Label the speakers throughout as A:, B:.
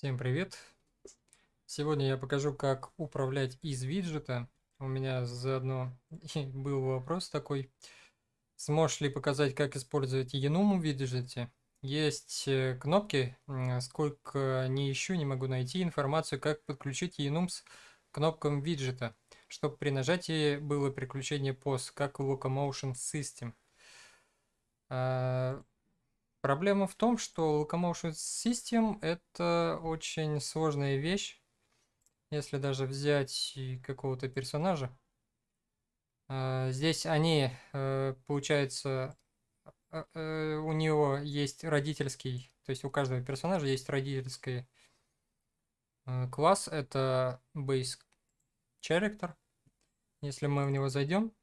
A: Всем привет! Сегодня я покажу, как управлять из виджета. У меня заодно был вопрос такой. Сможешь ли показать, как использовать Enum в виджете? Есть э, кнопки, сколько не ищу, не могу найти информацию, как подключить Enum с кнопкам виджета, чтобы при нажатии было переключение POS, как Locomotion System. А, Проблема в том, что Locomotion System это очень сложная вещь. Если даже взять какого-то персонажа. А, здесь они, э, получается, а, э, у него есть родительский, то есть у каждого персонажа есть родительский э, класс, это base character. Если мы в него зайдем,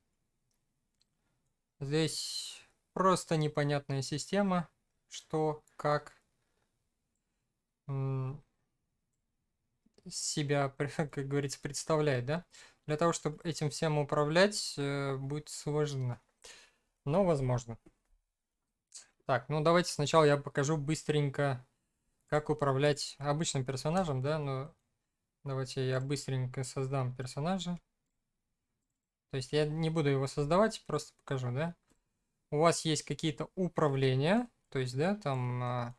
A: здесь просто непонятная система что, как себя, как говорится, представляет, да? Для того, чтобы этим всем управлять, э, будет сложно, но возможно. Так, ну давайте сначала я покажу быстренько, как управлять обычным персонажем, да, но давайте я быстренько создам персонажа. То есть я не буду его создавать, просто покажу, да. У вас есть какие-то управления, то есть, да, там а,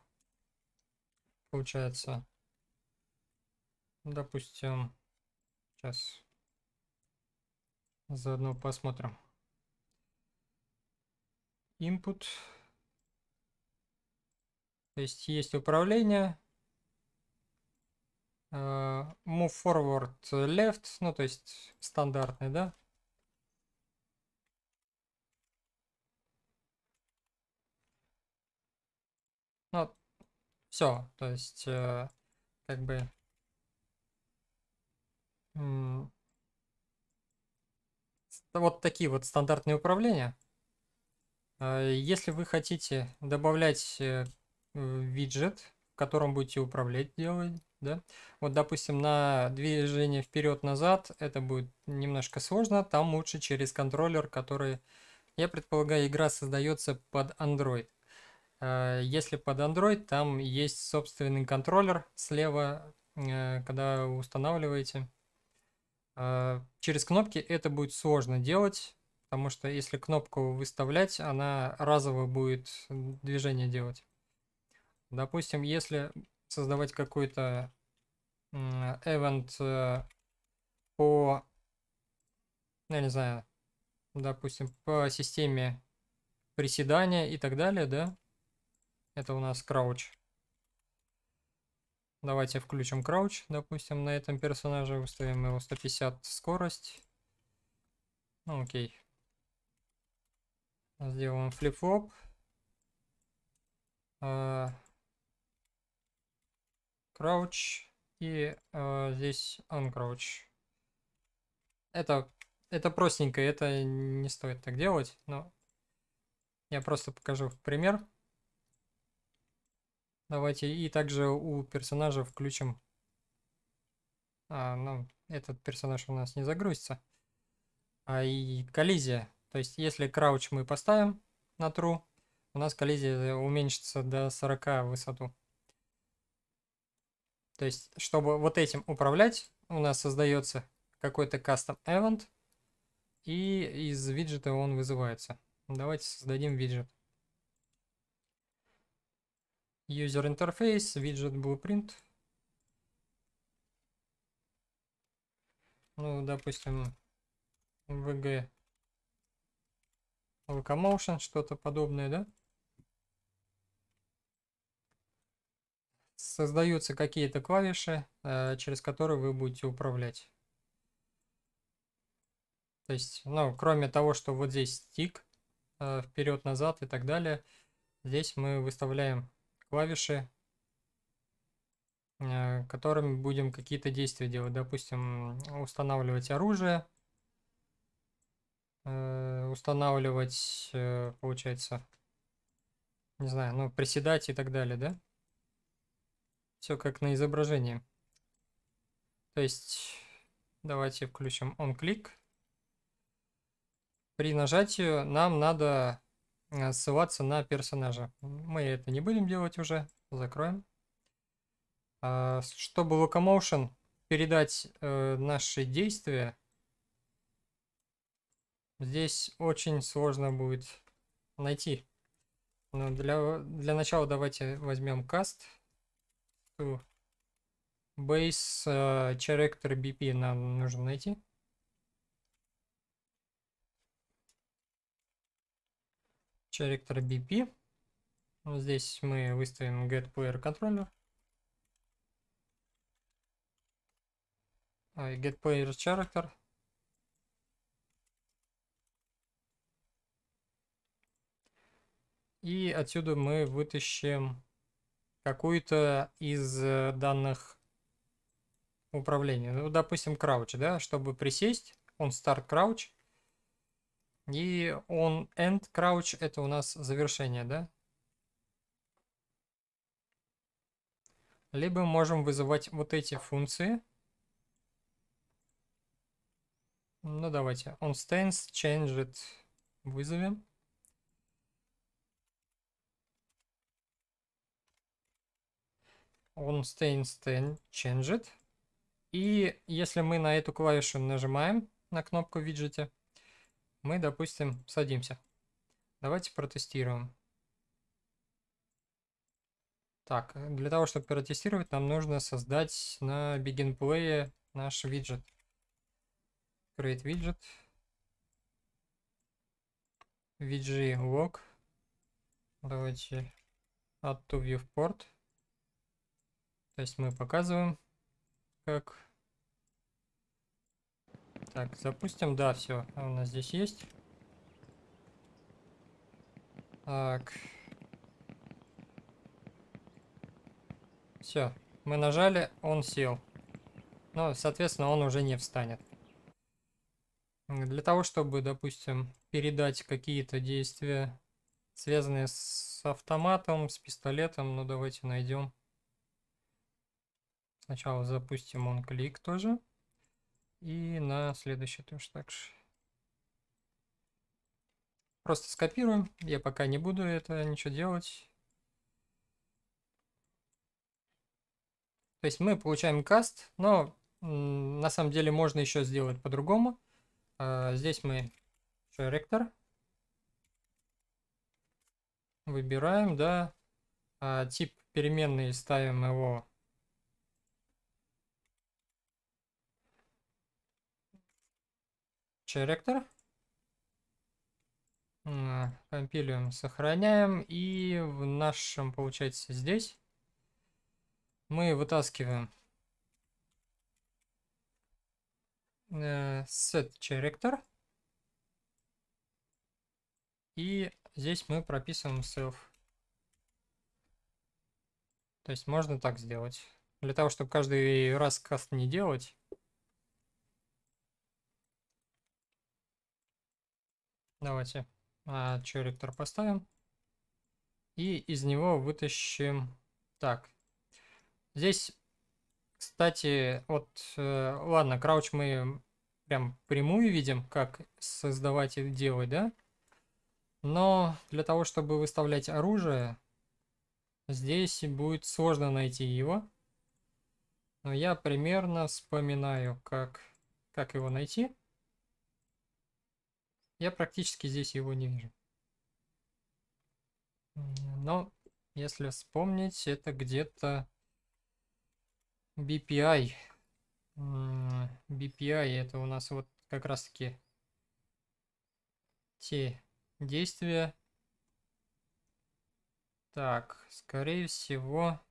A: получается, допустим, сейчас заодно посмотрим. Input. То есть есть управление. А, move forward left, ну то есть стандартный, да? Все, то есть, э, как бы... Вот такие вот стандартные управления. Э, если вы хотите добавлять э, виджет, в котором будете управлять делать, да, вот, допустим, на движение вперед-назад это будет немножко сложно, там лучше через контроллер, который, я предполагаю, игра создается под Android. Э, если под Android, там есть собственный контроллер слева, э, когда вы устанавливаете. Э, через кнопки это будет сложно делать, потому что если кнопку выставлять, она разово будет движение делать. Допустим, если создавать какой-то event по, ну, я не знаю, допустим, по системе приседания и так далее, да, это у нас крауч. Давайте включим крауч, допустим, на этом персонаже. Выставим его 150 скорость. Ну, окей. Сделаем флип-флоп. Крауч. Э, и э, здесь анкрауч. Это, это простенько, это не стоит так делать, но я просто покажу пример. Давайте и также у персонажа включим. А, ну, этот персонаж у нас не загрузится. А и коллизия. То есть, если крауч мы поставим на true, у нас коллизия э, уменьшится до 40 в высоту. То есть, чтобы вот этим управлять, у нас создается какой-то custom event, и из виджета он вызывается. Давайте создадим виджет. User interface, widget blueprint. Ну, допустим, VG Locomotion, что-то подобное, да? Создаются какие-то клавиши, э, через которые вы будете управлять. То есть, ну, кроме того, что вот здесь стик, э, вперед-назад и так далее, здесь мы выставляем клавиши, э, которыми будем какие-то действия делать. Допустим, устанавливать оружие, э, устанавливать, э, получается, не знаю, ну, приседать и так далее, да? Все как на изображении. То есть, давайте включим он клик. При нажатии нам надо Э, ссылаться на персонажа. Мы это не будем делать уже, закроем. А, чтобы Locomotion передать э, наши действия, здесь очень сложно будет найти. Но для, для начала давайте возьмем каст. Base э, Character BP нам нужно найти. ректор BP. Вот здесь мы выставим getPlayerController. А, getPlayerCharacter. И отсюда мы вытащим какую-то из э, данных управления. Ну, допустим, крауч, да, чтобы присесть, он старт крауч. И он end crouch это у нас завершение, да? Либо можем вызывать вот эти функции. Ну давайте, on stance changed вызовем. on stance changed. И если мы на эту клавишу нажимаем, на кнопку виджете, мы, допустим, садимся. Давайте протестируем. Так, э, для того, чтобы протестировать, нам нужно создать на BeginPlay наш виджет. Create widget. VG log. Давайте add to viewport. То есть мы показываем, как так, запустим, да, все, у нас здесь есть. Так. Все, мы нажали, он сел. Но, соответственно, он уже не встанет. Для того, чтобы, допустим, передать какие-то действия, связанные с автоматом, с пистолетом, ну давайте найдем. Сначала запустим он клик тоже. И на следующий тоже так же. Просто скопируем. Я пока не буду это ничего делать. То есть мы получаем каст, но на самом деле можно еще сделать по-другому. А, здесь мы ректор выбираем, да, а, тип переменной ставим его Черектор. Компилируем, сохраняем. И в нашем, получается, здесь мы вытаскиваем set э, character. И здесь мы прописываем self. То есть можно так сделать. Для того, чтобы каждый раз каст не делать, Давайте а, поставим. И из него вытащим... Так. Здесь, кстати, вот... Э, ладно, крауч мы прям прямую видим, как создавать и делать, да? Но для того, чтобы выставлять оружие, здесь будет сложно найти его. Но я примерно вспоминаю, как, как его найти. Я практически здесь его не вижу. Но, если вспомнить, это где-то BPI. BPI это у нас вот как раз таки те действия. Так, скорее всего...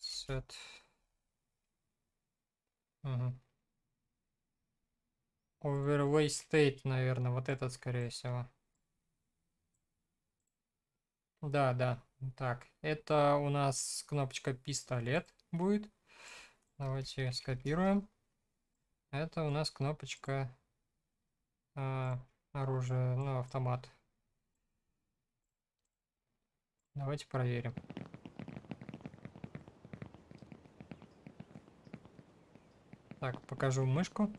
A: Set. Угу. Overway State, наверное, вот этот, скорее всего. Да, да. Так, это у нас кнопочка пистолет будет. Давайте скопируем. Это у нас кнопочка э, оружие, ну, автомат. Давайте проверим. Так, покажу мышку.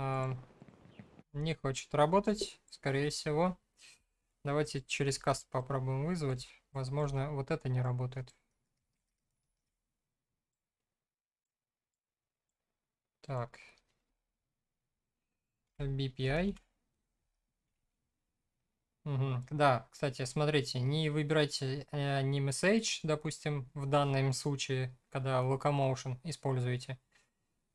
A: А, не хочет работать, скорее всего. Давайте через каст попробуем вызвать. Возможно, вот это не работает. Так. BPI. Угу. Да, кстати, смотрите, не выбирайте э, не message, допустим, в данном случае, когда locomotion используете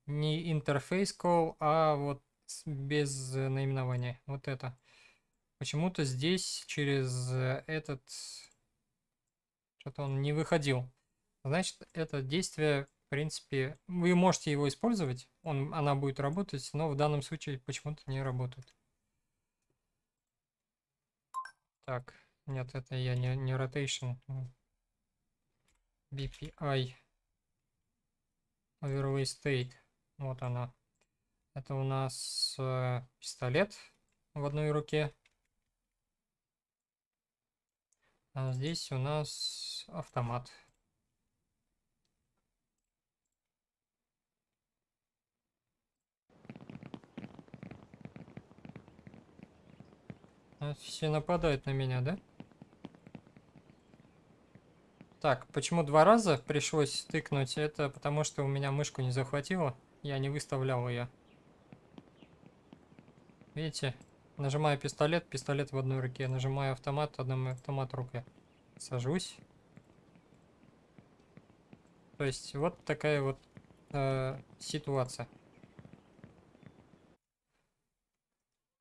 A: не интерфейс call, а вот без наименования. Вот это. Почему-то здесь через э, этот... Что-то он не выходил. Значит, это действие, в принципе, вы можете его использовать, он, она будет работать, но в данном случае почему-то не работает. Так, нет, это я не, не rotation. BPI. Ну. Overlay state. Вот она. Это у нас э, пистолет в одной руке. А здесь у нас автомат. А, все нападают на меня, да? Так, почему два раза пришлось тыкнуть? Это потому, что у меня мышку не захватило. Я не выставлял ее. Видите? Нажимаю пистолет, пистолет в одной руке. Нажимаю автомат, одному автомат в руке. Сажусь. То есть вот такая вот э, ситуация.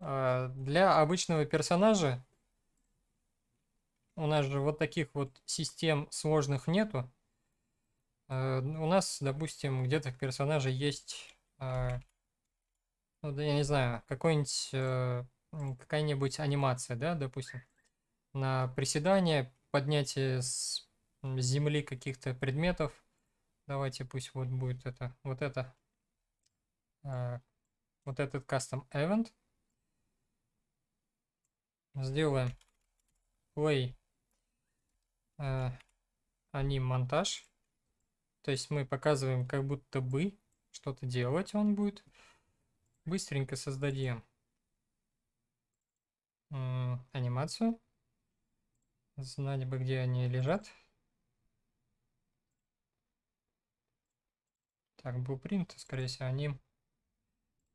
A: Э, для обычного персонажа у нас же вот таких вот систем сложных нету. Э, ну, у нас, допустим, где-то в персонаже есть, э, ну, да, я не знаю, какой-нибудь, э, какая-нибудь анимация, да, допустим, на приседание, поднятие с земли каких-то предметов. Давайте пусть вот будет это, вот это, вот этот custom event. Сделаем play анимонтаж. монтаж то есть мы показываем как будто бы что-то делать он будет. Быстренько создадим анимацию. знать бы, где они лежат. Так, blueprint, скорее всего, они...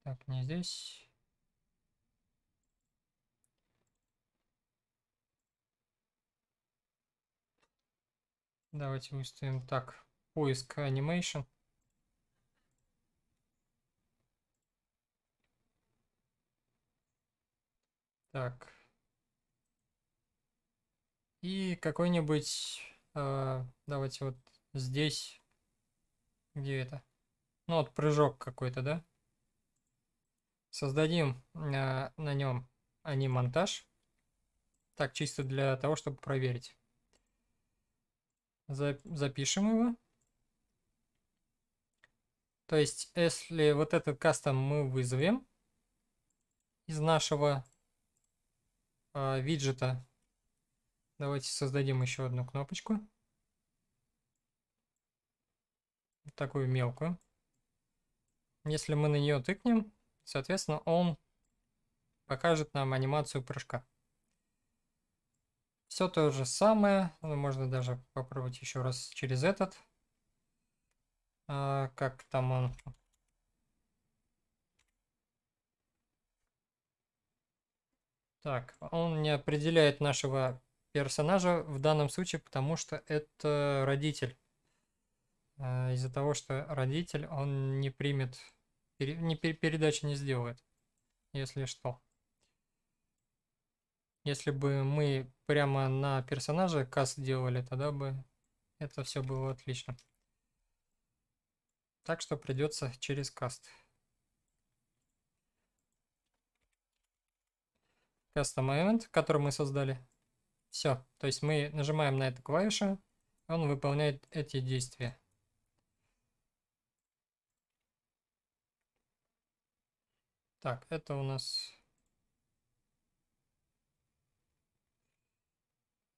A: Так, не здесь. Давайте выставим так поиск animation. Так. И какой-нибудь... Э, давайте вот здесь. Где это? Ну вот прыжок какой-то, да? Создадим э, на нем анимонтаж. Так, чисто для того, чтобы проверить. За запишем его. То есть, если вот этот кастом мы вызовем из нашего э, виджета, давайте создадим еще одну кнопочку. Такую мелкую. Если мы на нее тыкнем, соответственно, он покажет нам анимацию прыжка. Все то же самое, ну, можно даже попробовать еще раз через этот. А, как там он? Так, он не определяет нашего персонажа в данном случае, потому что это родитель. А, Из-за того, что родитель, он не примет, пере, не, передачи не сделает, если что. Если бы мы прямо на персонажа касс делали, тогда бы это все было отлично. Так что придется через каст. Custom Event, который мы создали. Все, то есть мы нажимаем на эту клавишу, он выполняет эти действия. Так, это у нас...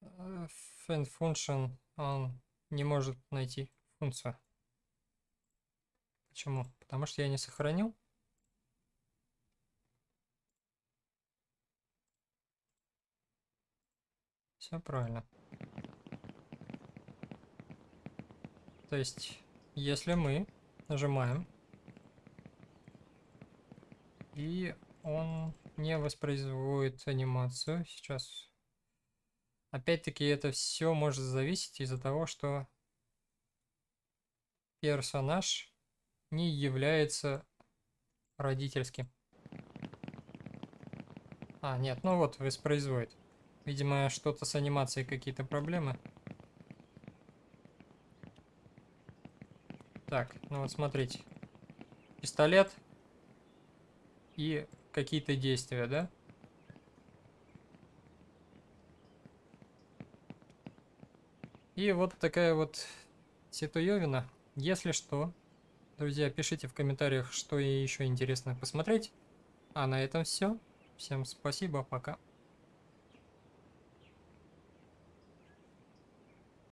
A: Э, Fan function, он не может найти функцию. Почему? Потому что я не сохранил. Все правильно. То есть, если мы нажимаем, и он не воспроизводит анимацию сейчас. Опять-таки, это все может зависеть из-за того, что персонаж не является родительским. А, нет, ну вот, воспроизводит. Видимо, что-то с анимацией какие-то проблемы. Так, ну вот смотрите. Пистолет и какие-то действия, да? И вот такая вот ситуевина. Если что, Друзья, пишите в комментариях, что еще интересно посмотреть. А на этом все. Всем спасибо, пока.